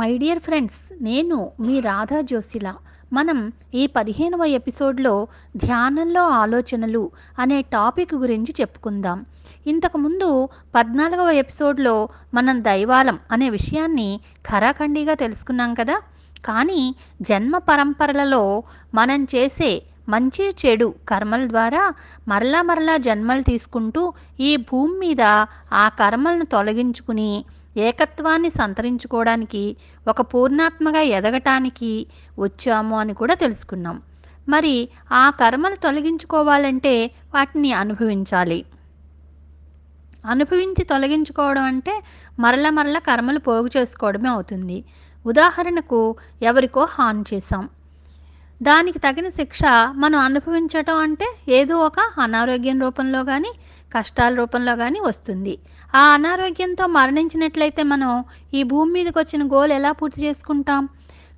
my dear friends నేను మీ రాధా జోసిల మనం ఈ పదిహేనవ ఎపిసోడ్లో ధ్యానంలో ఆలోచనలు అనే టాపిక్ గురించి చెప్పుకుందాం ఇంతకుముందు పద్నాలుగవ ఎపిసోడ్లో మనం దైవాలం అనే విషయాన్ని ఖరాఖండిగా తెలుసుకున్నాం కదా కానీ జన్మ పరంపరలలో మనం చేసే మంచి చెడు కర్మల ద్వారా మరలా మరలా జన్మలు తీసుకుంటూ ఈ భూమి మీద ఆ కర్మలను తొలగించుకుని ఏకత్వాన్ని సంతరించుకోవడానికి ఒక పూర్ణాత్మగా ఎదగటానికి వచ్చాము అని కూడా తెలుసుకున్నాం మరి ఆ కర్మలు తొలగించుకోవాలంటే వాటిని అనుభవించాలి అనుభవించి తొలగించుకోవడం అంటే మరల మరల కర్మలు పోగు చేసుకోవడమే అవుతుంది ఉదాహరణకు ఎవరికో హాని చేశాం దానికి తగిన శిక్ష మనం అనుభవించటం అంటే ఏదో ఒక అనారోగ్యం రూపంలో కానీ కష్టాల రూపంలో కానీ వస్తుంది ఆ అనారోగ్యంతో మరణించినట్లయితే మనం ఈ భూమి మీదకి వచ్చిన గోల్ ఎలా పూర్తి చేసుకుంటాం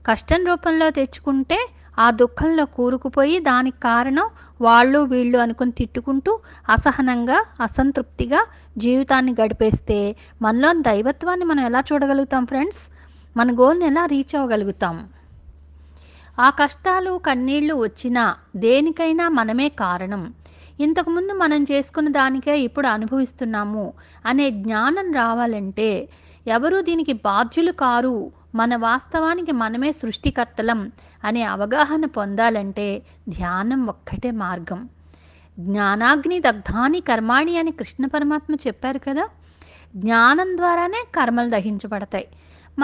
కష్టం రూపంలో తెచ్చుకుంటే ఆ దుఃఖంలో కూరుకుపోయి దానికి కారణం వాళ్ళు వీళ్ళు అనుకుని తిట్టుకుంటూ అసహనంగా అసంతృప్తిగా జీవితాన్ని గడిపేస్తే మనలోని దైవత్వాన్ని మనం ఎలా చూడగలుగుతాం ఫ్రెండ్స్ మన గోల్ని ఎలా రీచ్ అవ్వగలుగుతాం ఆ కష్టాలు కన్నీళ్లు వచ్చినా దేనికైనా మనమే కారణం ఇంతకుముందు మనం చేసుకున్న దానికే ఇప్పుడు అనుభవిస్తున్నాము అనే జ్ఞానం రావాలంటే ఎవరూ దీనికి బాధ్యులు కారు మన వాస్తవానికి మనమే సృష్టికర్తలం అనే అవగాహన పొందాలంటే ధ్యానం ఒక్కటే మార్గం జ్ఞానాగ్ని దగ్ధాని కర్మాణి అని కృష్ణ పరమాత్మ చెప్పారు కదా జ్ఞానం ద్వారానే కర్మలు దహించబడతాయి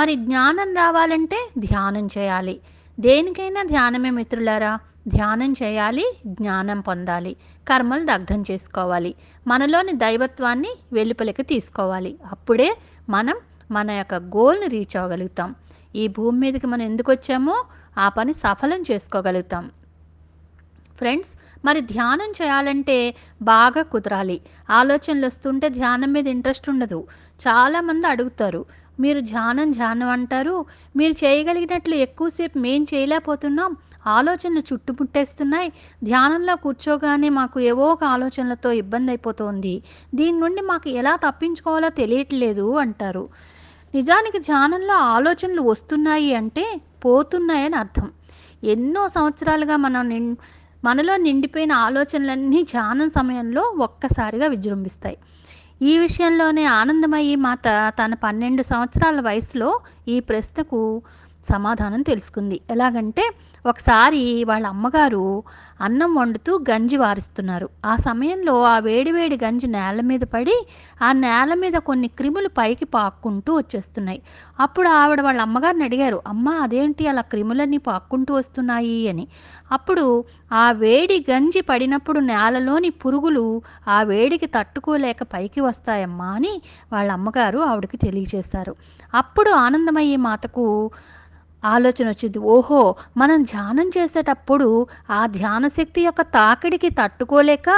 మరి జ్ఞానం రావాలంటే ధ్యానం చేయాలి దేనికైనా ధ్యానమే మిత్రులారా ధ్యానం చేయాలి జ్ఞానం పొందాలి కర్మలు దగ్ధం చేసుకోవాలి మనలోని దైవత్వాన్ని వెలుపలికి తీసుకోవాలి అప్పుడే మనం మన యొక్క గోల్ని రీచ్ అవ్వగలుగుతాం ఈ భూమి మీదకి మనం ఎందుకు వచ్చామో ఆ పని సఫలం చేసుకోగలుగుతాం ఫ్రెండ్స్ మరి ధ్యానం చేయాలంటే బాగా కుదరాలి ఆలోచనలు వస్తుంటే ధ్యానం మీద ఇంట్రెస్ట్ ఉండదు చాలామంది అడుగుతారు మీరు ధ్యానం ధ్యానం అంటారు మీరు చేయగలిగినట్లు ఎక్కువసేపు మేం చేయలేకపోతున్నాం ఆలోచనలు చుట్టుముట్టేస్తున్నాయి ధ్యానంలో కూర్చోగానే మాకు ఏవో ఒక ఆలోచనలతో ఇబ్బంది అయిపోతుంది దీని నుండి మాకు ఎలా తప్పించుకోవాలో తెలియట్లేదు అంటారు నిజానికి ధ్యానంలో ఆలోచనలు వస్తున్నాయి అంటే పోతున్నాయని అర్థం ఎన్నో సంవత్సరాలుగా మనం నిం మనలో నిండిపోయిన ఆలోచనలన్నీ ధ్యానం సమయంలో ఒక్కసారిగా విజృంభిస్తాయి ఈ విషయంలోనే ఆనందమయ్యి మాత తన పన్నెండు సంవత్సరాల వయసులో ఈ ప్రశ్నకు సమాధానం తెలుసుకుంది ఎలాగంటే ఒకసారి వాళ్ళ అమ్మగారు అన్నం వండుతూ గంజి వారుస్తున్నారు ఆ సమయంలో ఆ వేడివేడి గంజి నేల మీద పడి ఆ నేల మీద కొన్ని క్రిములు పైకి పాక్కుంటూ వచ్చేస్తున్నాయి అప్పుడు ఆవిడ వాళ్ళ అమ్మగారిని అడిగారు అమ్మ అదేంటి అలా క్రిములన్నీ పాక్కుంటూ వస్తున్నాయి అని అప్పుడు ఆ వేడి గంజి పడినప్పుడు నేలలోని పురుగులు ఆ వేడికి తట్టుకోలేక పైకి వస్తాయమ్మా అని వాళ్ళ అమ్మగారు ఆవిడకి తెలియజేశారు అప్పుడు ఆనందమయ్యే మాతకు ఆలోచన వచ్చింది ఓహో మనం ధ్యానం చేసేటప్పుడు ఆ ధ్యాన శక్తి యొక్క తాకిడికి తట్టుకోలేక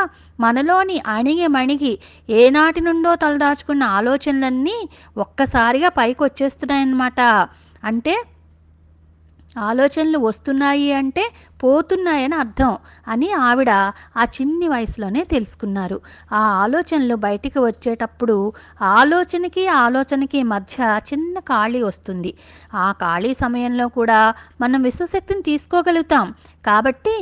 మనలోని అణిగి మణిగి ఏనాటి నుండో తలదాచుకున్న ఆలోచనలన్నీ ఒక్కసారిగా పైకి వచ్చేస్తున్నాయన్నమాట అంటే ఆలోచనలు వస్తున్నాయి అంటే పోతున్నాయని అర్థం అని ఆవిడ ఆ చిన్ని వయసులోనే తెలుసుకున్నారు ఆ ఆలోచనలు బయటికి వచ్చేటప్పుడు ఆలోచనకి ఆలోచనకి మధ్య చిన్న ఖాళీ వస్తుంది ఆ ఖాళీ సమయంలో కూడా మనం విశ్వశక్తిని తీసుకోగలుగుతాం కాబట్టి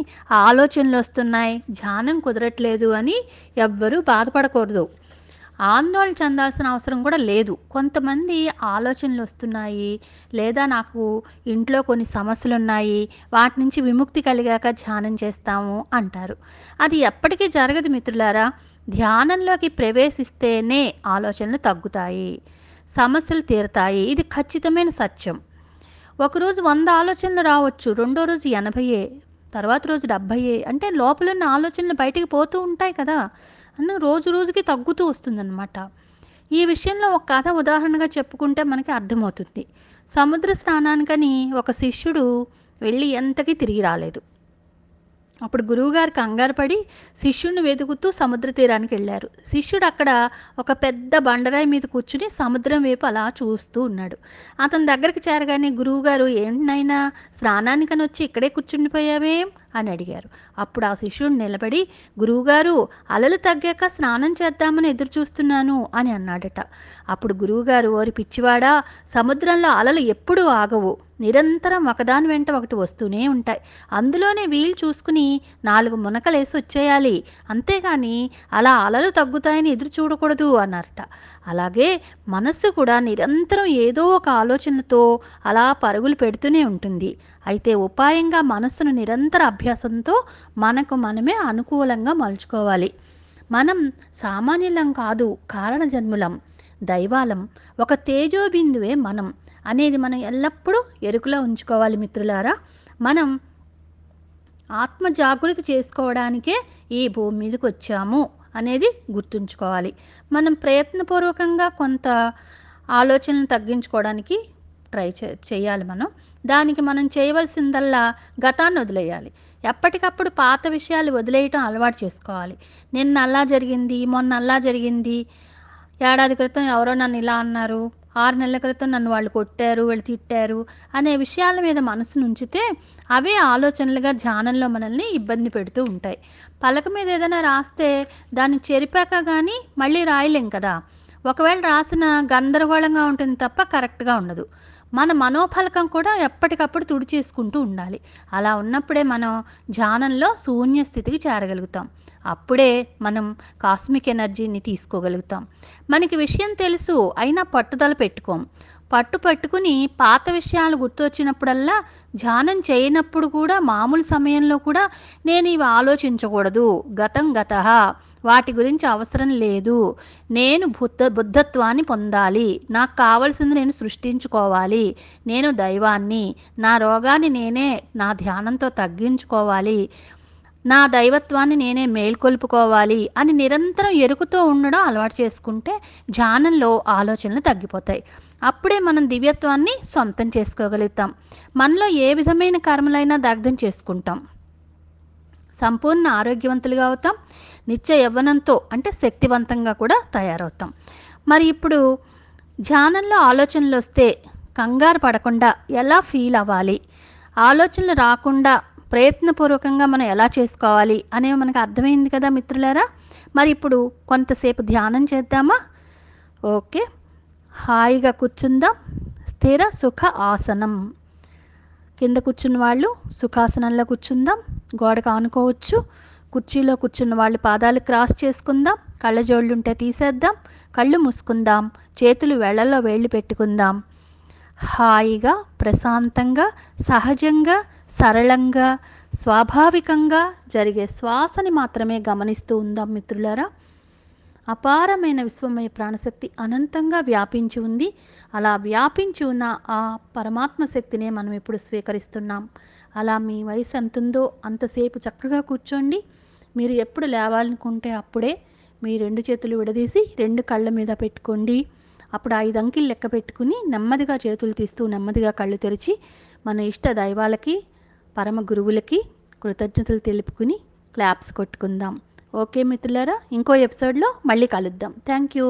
ఆలోచనలు వస్తున్నాయి ధ్యానం కుదరట్లేదు అని ఎవ్వరూ బాధపడకూడదు ఆందోళన చెందాల్సిన అవసరం కూడా లేదు కొంతమంది ఆలోచనలు వస్తున్నాయి లేదా నాకు ఇంట్లో కొన్ని సమస్యలు ఉన్నాయి వాటి నుంచి విముక్తి కలిగాక ధ్యానం చేస్తాము అంటారు అది ఎప్పటికీ జరగదు మిత్రులారా ధ్యానంలోకి ప్రవేశిస్తేనే ఆలోచనలు తగ్గుతాయి సమస్యలు తీరుతాయి ఇది ఖచ్చితమైన సత్యం ఒకరోజు వంద ఆలోచనలు రావచ్చు రెండో రోజు ఎనభై తర్వాత రోజు డెబ్భై అంటే లోపలున్న ఆలోచనలు బయటికి పోతూ ఉంటాయి కదా అన్న రోజు రోజుకి తగ్గుతూ వస్తుందన్నమాట ఈ విషయంలో ఒక కథ ఉదాహరణగా చెప్పుకుంటే మనకి అర్థమవుతుంది సముద్ర స్నానానికని ఒక శిష్యుడు వెళ్ళి ఎంతకీ తిరిగి రాలేదు అప్పుడు గురువుగారు కంగారు పడి శిష్యుడిని వెతుకుతూ సముద్ర తీరానికి వెళ్ళారు శిష్యుడు అక్కడ ఒక పెద్ద బండరాయి మీద కూర్చుని సముద్రం వైపు అలా చూస్తూ ఉన్నాడు అతని దగ్గరికి చేరగానే గురువుగారు ఏంటినైనా స్నానానికని వచ్చి ఇక్కడే కూర్చుండిపోయావేం అని అడిగారు అప్పుడు ఆ శిష్యుడు నిలబడి గురువుగారు అలలు తగ్గాక స్నానం చేద్దామని ఎదురు చూస్తున్నాను అని అన్నాడట అప్పుడు గురువుగారు ఓరి పిచ్చివాడా సముద్రంలో అలలు ఎప్పుడూ ఆగవు నిరంతరం ఒకదాని వెంట ఒకటి వస్తూనే ఉంటాయి అందులోనే వీలు చూసుకుని నాలుగు మునకలేసి వచ్చేయాలి అంతేగాని అలా అలలు తగ్గుతాయని ఎదురు చూడకూడదు అన్నారట అలాగే మనస్సు కూడా నిరంతరం ఏదో ఒక ఆలోచనతో అలా పరుగులు పెడుతూనే ఉంటుంది అయితే ఉపాయంగా మనస్సును నిరంతర అభ్యాసంతో మనకు మనమే అనుకూలంగా మలుచుకోవాలి మనం సామాన్యులం కాదు కారణ జన్ములం దైవాలం ఒక తేజోబిందువే మనం అనేది మనం ఎల్లప్పుడూ ఎరుకులో ఉంచుకోవాలి మిత్రులారా మనం ఆత్మ జాగృతి చేసుకోవడానికే ఈ భూమి మీదకి వచ్చాము అనేది గుర్తుంచుకోవాలి మనం ప్రయత్నపూర్వకంగా కొంత ఆలోచనలు తగ్గించుకోవడానికి ట్రై చేయాలి మనం దానికి మనం చేయవలసిందల్లా గతాన్ని వదిలేయాలి ఎప్పటికప్పుడు పాత విషయాలు వదిలేయటం అలవాటు చేసుకోవాలి నిన్న అలా జరిగింది మొన్న అలా జరిగింది ఏడాది క్రితం ఎవరో నన్ను ఇలా అన్నారు ఆరు నెలల క్రితం నన్ను వాళ్ళు కొట్టారు వాళ్ళు తిట్టారు అనే విషయాల మీద మనసును ఉంచితే అవే ఆలోచనలుగా ధ్యానంలో మనల్ని ఇబ్బంది పెడుతూ ఉంటాయి పలక మీద ఏదైనా రాస్తే దాన్ని చెరిపాక కానీ మళ్ళీ రాయలేం కదా ఒకవేళ రాసిన గందరగోళంగా ఉంటుంది తప్ప కరెక్ట్గా ఉండదు మన మనోఫలకం కూడా ఎప్పటికప్పుడు తుడిచేసుకుంటూ ఉండాలి అలా ఉన్నప్పుడే మనం ధ్యానంలో శూన్య స్థితికి చేరగలుగుతాం అప్పుడే మనం కాస్మిక్ ఎనర్జీని తీసుకోగలుగుతాం మనకి విషయం తెలుసు అయినా పట్టుదల పెట్టుకోం పట్టు పట్టుకుని పాత విషయాలు గుర్తొచ్చినప్పుడల్లా ధ్యానం చేయనప్పుడు కూడా మామూలు సమయంలో కూడా నేను ఇవి ఆలోచించకూడదు గతం గత వాటి గురించి అవసరం లేదు నేను బుద్ధ బుద్ధత్వాన్ని పొందాలి నాకు కావలసింది నేను సృష్టించుకోవాలి నేను దైవాన్ని నా రోగాన్ని నేనే నా ధ్యానంతో తగ్గించుకోవాలి నా దైవత్వాన్ని నేనే మేల్కొల్పుకోవాలి అని నిరంతరం ఎరుకుతూ ఉండడం అలవాటు చేసుకుంటే ధ్యానంలో ఆలోచనలు తగ్గిపోతాయి అప్పుడే మనం దివ్యత్వాన్ని సొంతం చేసుకోగలుగుతాం మనలో ఏ విధమైన కర్మలైనా దగ్ధం చేసుకుంటాం సంపూర్ణ ఆరోగ్యవంతులుగా అవుతాం నిత్య యవ్వనంతో అంటే శక్తివంతంగా కూడా తయారవుతాం మరి ఇప్పుడు ధ్యానంలో ఆలోచనలు వస్తే కంగారు పడకుండా ఎలా ఫీల్ అవ్వాలి ఆలోచనలు రాకుండా ప్రయత్నపూర్వకంగా మనం ఎలా చేసుకోవాలి అనేవి మనకు అర్థమైంది కదా మిత్రులారా మరి ఇప్పుడు కొంతసేపు ధ్యానం చేద్దామా ఓకే హాయిగా కూర్చుందాం స్థిర సుఖ ఆసనం కింద కూర్చున్న వాళ్ళు సుఖాసనంలో కూర్చుందాం గోడకు ఆనుకోవచ్చు కుర్చీలో కూర్చున్న వాళ్ళు పాదాలు క్రాస్ చేసుకుందాం కళ్ళజోళ్ళుంటే తీసేద్దాం కళ్ళు మూసుకుందాం చేతులు వెళ్ళలో వేళ్ళు పెట్టుకుందాం హాయిగా ప్రశాంతంగా సహజంగా సరళంగా స్వాభావికంగా జరిగే శ్వాసని మాత్రమే గమనిస్తూ ఉందాం మిత్రులారా అపారమైన విశ్వమయ ప్రాణశక్తి అనంతంగా వ్యాపించి ఉంది అలా వ్యాపించి ఉన్న ఆ పరమాత్మ శక్తినే మనం ఇప్పుడు స్వీకరిస్తున్నాం అలా మీ వయసు ఎంతుందో అంతసేపు చక్కగా కూర్చోండి మీరు ఎప్పుడు లేవాలనుకుంటే అప్పుడే మీ రెండు చేతులు విడదీసి రెండు కళ్ళ మీద పెట్టుకోండి అప్పుడు ఐదు అంకెలు లెక్క పెట్టుకుని నెమ్మదిగా చేతులు తీస్తూ నెమ్మదిగా కళ్ళు తెరిచి మన ఇష్ట దైవాలకి పరమ గురువులకి కృతజ్ఞతలు తెలుపుకుని క్లాప్స్ కొట్టుకుందాం ఓకే మిత్రులారా ఇంకో ఎపిసోడ్లో మళ్ళీ కలుద్దాం థ్యాంక్ యూ